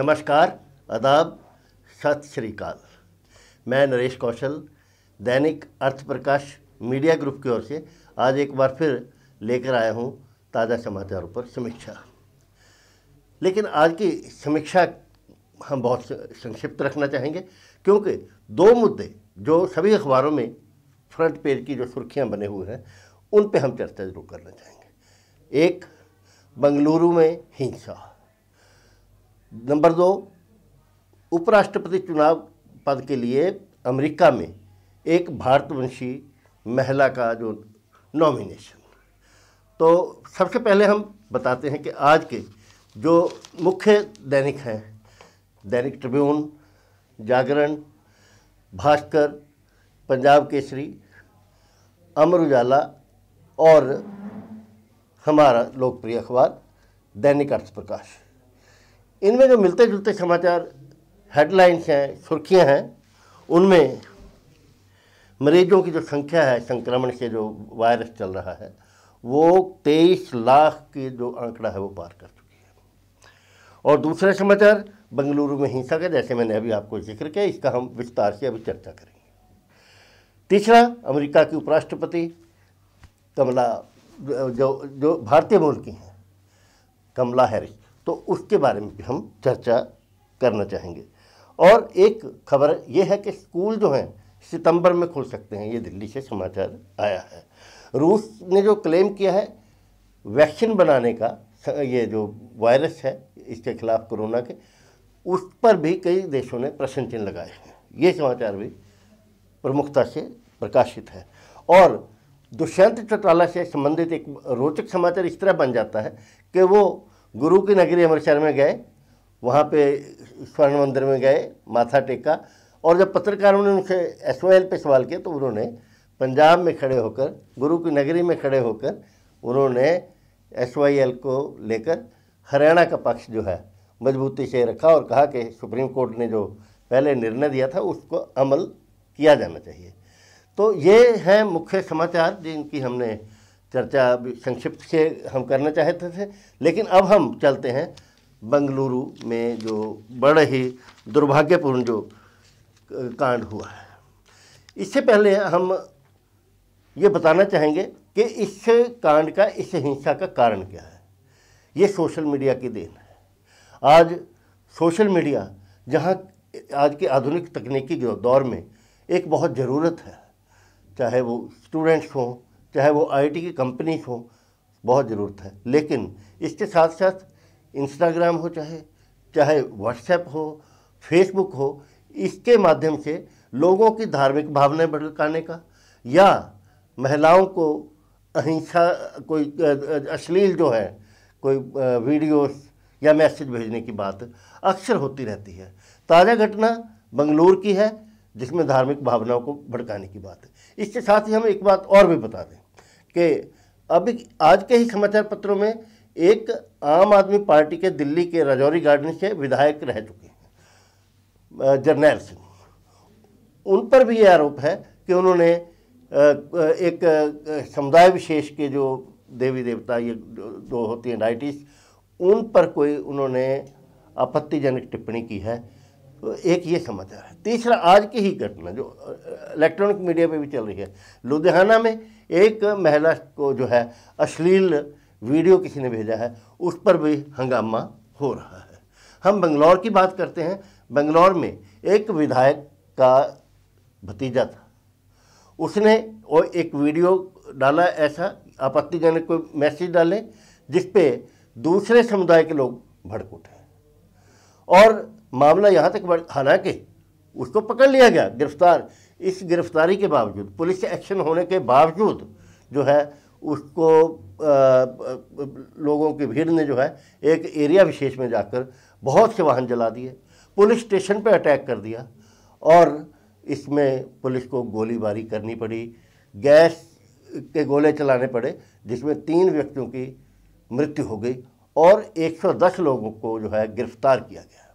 नमस्कार आदाब सत श्रीकाल मैं नरेश कौशल दैनिक अर्थ प्रकाश मीडिया ग्रुप की ओर से आज एक बार फिर लेकर आया हूँ ताज़ा समाचारों पर समीक्षा लेकिन आज की समीक्षा हम बहुत संक्षिप्त रखना चाहेंगे क्योंकि दो मुद्दे जो सभी अखबारों में फ्रंट पेज की जो सुर्खियाँ बने हुए हैं उन पर हम चर्चा जरूर करना चाहेंगे एक बंगलुरु में हिंसा नंबर दो उपराष्ट्रपति चुनाव पद के लिए अमेरिका में एक भारतवंशी महिला का जो नॉमिनेशन तो सबसे पहले हम बताते हैं कि आज के जो मुख्य दैनिक हैं दैनिक ट्रिब्यून जागरण भास्कर पंजाब केसरी अमर उजाला और हमारा लोकप्रिय अखबार दैनिक अर्थ प्रकाश इनमें जो मिलते जुलते समाचार हेडलाइंस हैं सुर्खियां हैं उनमें मरीजों की जो संख्या है संक्रमण से जो वायरस चल रहा है वो तेईस लाख के जो आंकड़ा है वो पार कर चुकी है और दूसरा समाचार बंगलुरु में हिंसा का जैसे मैंने अभी आपको जिक्र किया इसका हम विस्तार से अभी चर्चा करेंगे तीसरा अमेरिका की उपराष्ट्रपति कमला जो जो भारतीय मूल की हैं कमला हैरिस तो उसके बारे में भी हम चर्चा करना चाहेंगे और एक खबर ये है कि स्कूल जो हैं सितंबर में खुल सकते हैं ये दिल्ली से समाचार आया है रूस ने जो क्लेम किया है वैक्सीन बनाने का ये जो वायरस है इसके खिलाफ कोरोना के उस पर भी कई देशों ने प्रश्न चिन्ह लगाए हैं ये समाचार भी प्रमुखता से प्रकाशित है और दुष्यंत चौटाला से संबंधित एक रोचक समाचार इस तरह बन जाता है कि वो गुरु की नगरी अमृतसर में गए वहाँ पे स्वर्ण मंदिर में गए माथा टेका और जब पत्रकारों ने उनसे एस पे सवाल किया तो उन्होंने पंजाब में खड़े होकर गुरु की नगरी में खड़े होकर उन्होंने एस को लेकर हरियाणा का पक्ष जो है मजबूती से रखा और कहा कि सुप्रीम कोर्ट ने जो पहले निर्णय दिया था उसको अमल किया जाना चाहिए तो ये हैं मुख्य समाचार जिनकी हमने चर्चा संक्षिप्त से हम करना चाहते थे लेकिन अब हम चलते हैं बंगलुरु में जो बड़ा ही दुर्भाग्यपूर्ण जो कांड हुआ है इससे पहले हम ये बताना चाहेंगे कि इस कांड का इस हिंसा का कारण क्या है ये सोशल मीडिया की देन है आज सोशल मीडिया जहाँ आज के आधुनिक तकनीकी दौर में एक बहुत ज़रूरत है चाहे वो स्टूडेंट्स हों चाहे वो आईटी की कंपनी हो बहुत ज़रूरत है लेकिन इसके साथ साथ इंस्टाग्राम हो चाहे चाहे व्हाट्सएप हो फेसबुक हो इसके माध्यम से लोगों की धार्मिक भावनाएं भड़काने का या महिलाओं को अहिंसा कोई अश्लील जो है कोई वीडियोस या मैसेज भेजने की बात अक्सर होती रहती है ताज़ा घटना बंगलोर की है जिसमें धार्मिक भावनाओं को भड़काने की बात है इसके साथ ही हम एक बात और भी बता दें कि अभी आज के ही समाचार पत्रों में एक आम आदमी पार्टी के दिल्ली के राजौरी गार्डन से विधायक रह चुके हैं जरनैल सिंह उन पर भी ये आरोप है कि उन्होंने एक समुदाय विशेष के जो देवी देवता ये दो होती हैं डाइटिस उन पर कोई उन्होंने आपत्तिजनक टिप्पणी की है एक ये समाचार है तीसरा आज की ही घटना जो इलेक्ट्रॉनिक मीडिया पे भी चल रही है लुधियाना में एक महिला को जो है अश्लील वीडियो किसी ने भेजा है उस पर भी हंगामा हो रहा है हम बंगलौर की बात करते हैं बंगलौर में एक विधायक का भतीजा था उसने वो एक वीडियो डाला ऐसा आपत्तिजनक कोई मैसेज डाले जिस पे दूसरे समुदाय के लोग भड़क उठे और मामला यहाँ तक बढ़ हालांकि उसको पकड़ लिया गया गिरफ्तार इस गिरफ्तारी के बावजूद पुलिस एक्शन होने के बावजूद जो है उसको आ, लोगों की भीड़ ने जो है एक एरिया विशेष में जाकर बहुत से वाहन जला दिए पुलिस स्टेशन पर अटैक कर दिया और इसमें पुलिस को गोलीबारी करनी पड़ी गैस के गोले चलाने पड़े जिसमें तीन व्यक्तियों की मृत्यु हो गई और 110 लोगों को जो है गिरफ्तार किया गया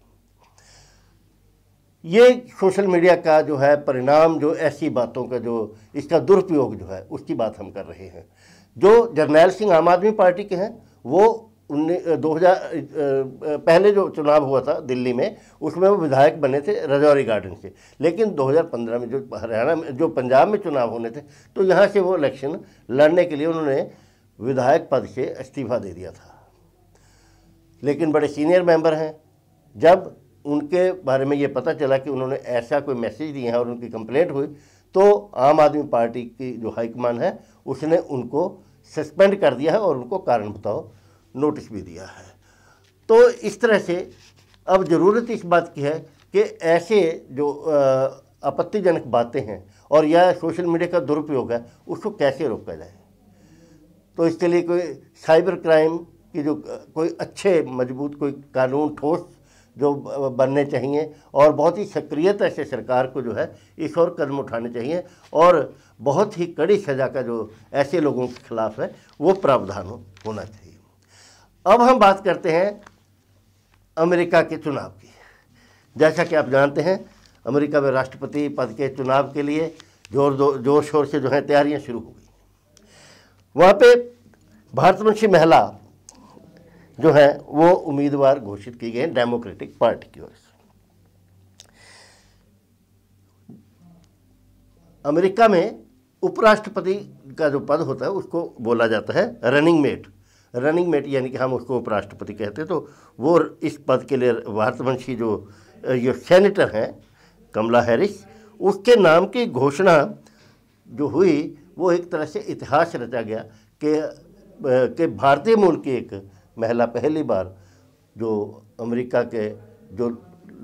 ये सोशल मीडिया का जो है परिणाम जो ऐसी बातों का जो इसका दुरुपयोग जो है उसकी बात हम कर रहे हैं जो जरनैल सिंह आम आदमी पार्टी के हैं वो दो हज़ार पहले जो चुनाव हुआ था दिल्ली में उसमें वो विधायक बने थे रजौरी गार्डन से लेकिन 2015 में जो हरियाणा में जो पंजाब में चुनाव होने थे तो यहाँ से वो इलेक्शन लड़ने के लिए उन्होंने विधायक पद से इस्तीफा दे दिया था लेकिन बड़े सीनियर मेंबर हैं जब उनके बारे में ये पता चला कि उन्होंने ऐसा कोई मैसेज दिया है और उनकी कंप्लेंट हुई तो आम आदमी पार्टी की जो हाईकमान है उसने उनको सस्पेंड कर दिया है और उनको कारण बताओ नोटिस भी दिया है तो इस तरह से अब ज़रूरत इस बात की है कि ऐसे जो आपत्तिजनक बातें हैं और यह सोशल मीडिया का दुरुपयोग है उसको कैसे रोका जाए तो इसके लिए कोई साइबर क्राइम की जो कोई अच्छे मजबूत कोई कानून ठोस जो बनने चाहिए और बहुत ही सक्रियता से सरकार को जो है इस और कदम उठाने चाहिए और बहुत ही कड़ी सज़ा का जो ऐसे लोगों के खिलाफ है वो प्रावधान होना चाहिए अब हम बात करते हैं अमेरिका के चुनाव की जैसा कि आप जानते हैं अमेरिका में राष्ट्रपति पद के चुनाव के लिए जोर जोर शोर से जो है तैयारियां शुरू हो गई वहाँ पे भारतवंशी महिला जो हैं वो उम्मीदवार घोषित किए गए हैं डेमोक्रेटिक पार्टी की ओर से अमेरिका में उपराष्ट्रपति का जो पद होता है उसको बोला जाता है रनिंग मेट रनिंग मेट यानी कि हम उसको उपराष्ट्रपति कहते हैं तो वो इस पद के लिए भारतवंशी जो ये सेनेटर हैं कमला हैरिस उसके नाम की घोषणा जो हुई वो एक तरह से इतिहास रचा गया कि भारतीय मूल की एक महिला पहली बार जो अमेरिका के जो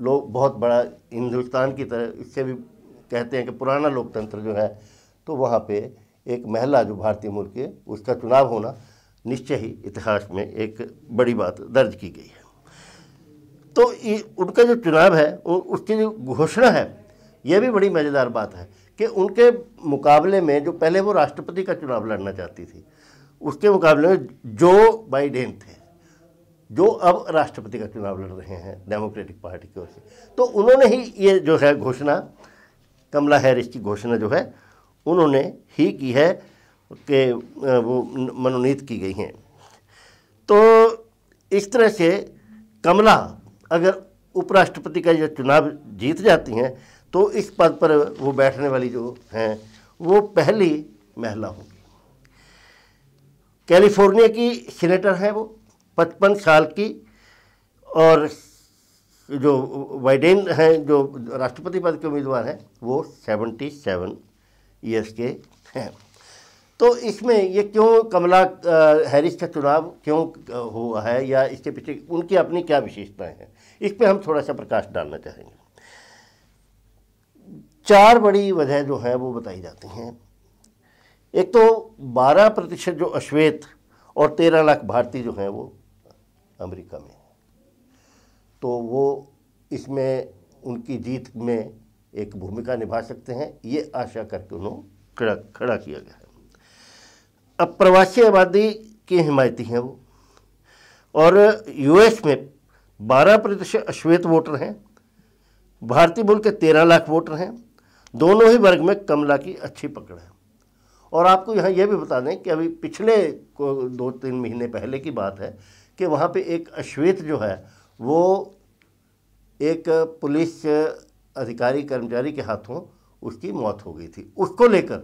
लोग बहुत बड़ा हिंदुस्तान की तरह इससे भी कहते हैं कि पुराना लोकतंत्र जो है तो वहाँ पे एक महिला जो भारतीय मूल के उसका चुनाव होना निश्चय ही इतिहास में एक बड़ी बात दर्ज की गई है तो उनका जो चुनाव है उसकी जो घोषणा है यह भी बड़ी मज़ेदार बात है कि उनके मुकाबले में जो पहले वो राष्ट्रपति का चुनाव लड़ना चाहती थी उसके मुकाबले में जो बाइडेन थे जो अब राष्ट्रपति का चुनाव लड़ रहे हैं डेमोक्रेटिक पार्टी की ओर से तो उन्होंने ही ये जो है घोषणा कमला हैरिस की घोषणा जो है उन्होंने ही की है कि वो मनोनीत की गई हैं तो इस तरह से कमला अगर उपराष्ट्रपति का जो चुनाव जीत जाती हैं तो इस पद पर वो बैठने वाली जो हैं वो पहली महिला होंगी कैलिफोर्निया की सीनेटर हैं वो पचपन साल की और जो बाइडेन हैं जो राष्ट्रपति पद के उम्मीदवार हैं वो सेवेंटी सेवन ईयर्स के हैं तो इसमें ये क्यों कमला हैरिस का चुनाव क्यों हुआ है या इसके पीछे उनकी अपनी क्या विशेषताएं हैं इस पर हम थोड़ा सा प्रकाश डालना चाहेंगे चार बड़ी वजह जो हैं वो बताई जाती हैं एक तो 12 प्रतिशत जो अश्वेत और 13 लाख भारतीय जो हैं वो अमेरिका में तो वो इसमें उनकी जीत में एक भूमिका निभा सकते हैं ये आशा करके उन्होंने खड़ा खड़ा किया गया है अब प्रवासी आबादी के हिमायती हैं वो और यूएस में 12 प्रतिशत अश्वेत वोटर हैं भारतीय मूल के 13 लाख वोटर हैं दोनों ही वर्ग में कमला की अच्छी पकड़ है और आपको यहाँ यह भी बता दें कि अभी पिछले दो तीन महीने पहले की बात है कि वहाँ पे एक अश्वेत जो है वो एक पुलिस अधिकारी कर्मचारी के हाथों उसकी मौत हो गई थी उसको लेकर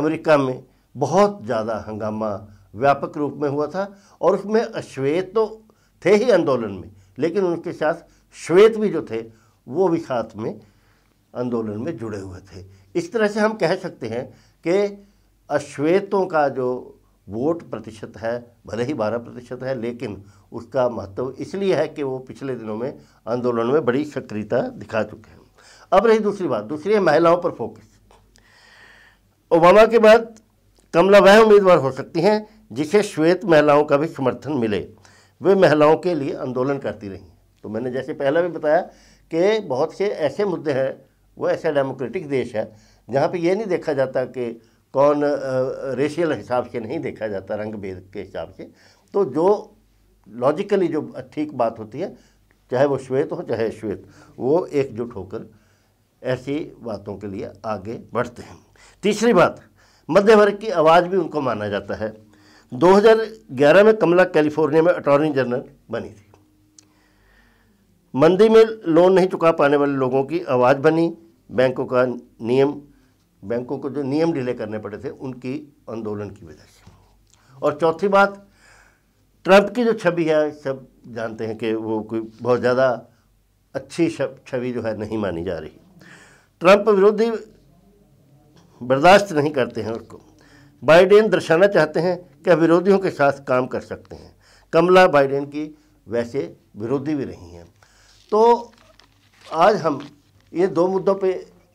अमेरिका में बहुत ज़्यादा हंगामा व्यापक रूप में हुआ था और उसमें अश्वेत तो थे ही आंदोलन में लेकिन उनके साथ श्वेत भी जो थे वो भी साथ में आंदोलन में जुड़े हुए थे इस तरह से हम कह सकते हैं कि अश्वेतों का जो वोट प्रतिशत है भले ही बारह प्रतिशत है लेकिन उसका महत्व इसलिए है कि वो पिछले दिनों में आंदोलन में बड़ी सक्रियता दिखा चुके हैं अब रही दूसरी बात दूसरी है महिलाओं पर फोकस ओबामा के बाद कमला वह उम्मीदवार हो सकती हैं जिसे श्वेत महिलाओं का भी समर्थन मिले वे महिलाओं के लिए आंदोलन करती रहीं तो मैंने जैसे पहला भी बताया कि बहुत से ऐसे मुद्दे हैं वो ऐसा डेमोक्रेटिक देश है जहाँ पे ये नहीं देखा जाता कि कौन रेशियल हिसाब से नहीं देखा जाता रंग भेद के हिसाब से तो जो लॉजिकली जो ठीक बात होती है चाहे वो श्वेत हो चाहे श्वेत वो एकजुट होकर ऐसी बातों के लिए आगे बढ़ते हैं तीसरी बात मध्य वर्ग की आवाज़ भी उनको माना जाता है 2011 में कमला कैलिफोर्निया में अटॉर्नी जनरल बनी थी मंदी में लोन नहीं चुका पाने वाले लोगों की आवाज़ बनी बैंकों का नियम बैंकों को जो नियम ढीले करने पड़े थे उनकी आंदोलन की वजह से और चौथी बात ट्रंप की जो छवि है सब जानते हैं कि वो कोई बहुत ज़्यादा अच्छी छवि जो है नहीं मानी जा रही ट्रंप विरोधी बर्दाश्त नहीं करते हैं उसको बाइडेन दर्शाना चाहते हैं कि विरोधियों के साथ काम कर सकते हैं कमला बाइडेन की वैसे विरोधी भी रही हैं तो आज हम ये दो मुद्दों पे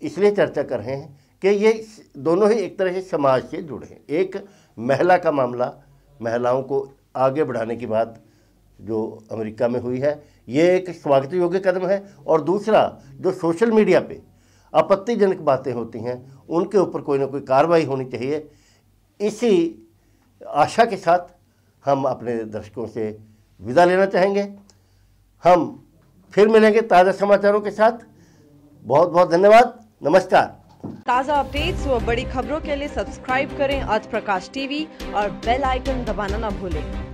इसलिए चर्चा कर रहे हैं कि ये दोनों ही एक तरह से समाज से जुड़े हैं एक महिला का मामला महिलाओं को आगे बढ़ाने की बात जो अमेरिका में हुई है ये एक स्वागत योग्य कदम है और दूसरा जो सोशल मीडिया पे आपत्तिजनक बातें होती हैं उनके ऊपर कोई ना कोई कार्रवाई होनी चाहिए इसी आशा के साथ हम अपने दर्शकों से विदा लेना चाहेंगे हम फिर मिलेंगे ताज़ा समाचारों के साथ बहुत बहुत धन्यवाद नमस्कार ताज़ा अपडेट्स व बड़ी खबरों के लिए सब्सक्राइब करें अर्थ प्रकाश टीवी और बेल आइकन दबाना न भूलें